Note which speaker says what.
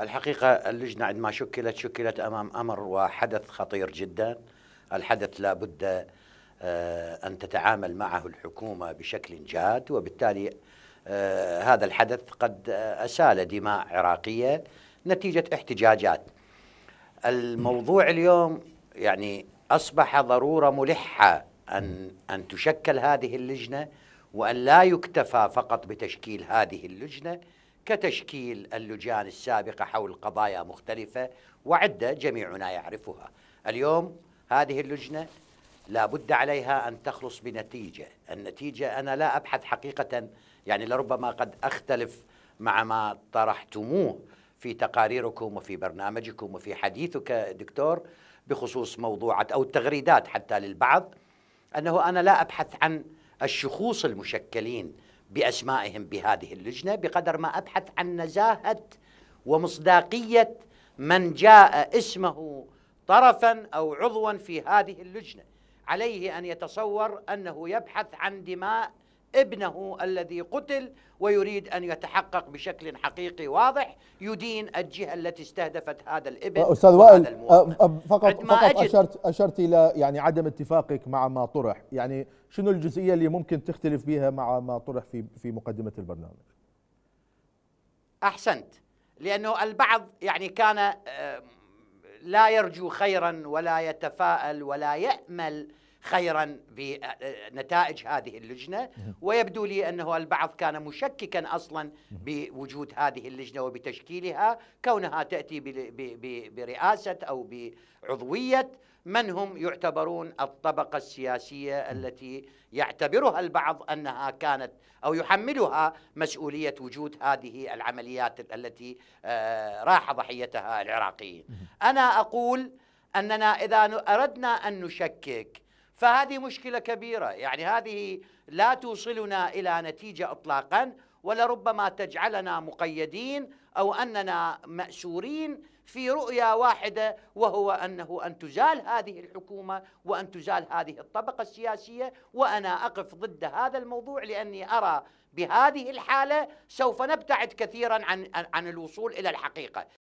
Speaker 1: الحقيقة اللجنة عندما شكلت شكلت أمام أمر وحدث خطير جدا الحدث لابد آه، أن تتعامل معه الحكومة بشكل جاد وبالتالي آه، هذا الحدث قد آه، أسال دماء عراقية نتيجة احتجاجات الموضوع اليوم يعني أصبح ضرورة ملحة أن, أن تشكل هذه اللجنة وأن لا يكتفى فقط بتشكيل هذه اللجنة كتشكيل اللجان السابقة حول قضايا مختلفة وعدة جميعنا يعرفها اليوم هذه اللجنة لا بد عليها أن تخلص بنتيجة النتيجة أنا لا أبحث حقيقة يعني لربما قد أختلف مع ما طرحتموه في تقاريركم وفي برنامجكم وفي حديثك دكتور بخصوص موضوعة أو التغريدات حتى للبعض أنه أنا لا أبحث عن الشخوص المشكلين بأسمائهم بهذه اللجنة بقدر ما أبحث عن نزاهة ومصداقية من جاء اسمه طرفا أو عضوا في هذه اللجنة عليه أن يتصور أنه يبحث عن دماء ابنه الذي قتل ويريد أن يتحقق بشكل حقيقي واضح يدين الجهة التي استهدفت هذا الابن أستاذ وائل فقط, فقط أشرت, أشرت إلى يعني عدم اتفاقك مع ما طرح يعني شنو الجزئية اللي ممكن تختلف بها مع ما طرح في, في مقدمة البرنامج أحسنت لأنه البعض يعني كان آه، لا يرجو خيرا ولا يتفاءل ولا يأمل خيرا بنتائج آه، هذه اللجنه نعم. ويبدو لي انه البعض كان مشككا اصلا بوجود هذه اللجنه وبتشكيلها كونها تاتي برئاسه او بعضويه من هم يعتبرون الطبقه السياسيه نعم. التي يعتبرها البعض انها كانت او يحملها مسؤوليه وجود هذه العمليات التي آه، راح ضحيتها العراقيين. نعم. انا اقول اننا اذا اردنا ان نشكك فهذه مشكلة كبيرة يعني هذه لا توصلنا إلى نتيجة إطلاقا ولربما تجعلنا مقيدين أو أننا مأسورين في رؤية واحدة وهو أنه أن تزال هذه الحكومة وأن تزال هذه الطبقة السياسية وأنا أقف ضد هذا الموضوع لأني أرى بهذه الحالة سوف نبتعد كثيرا عن, عن الوصول إلى الحقيقة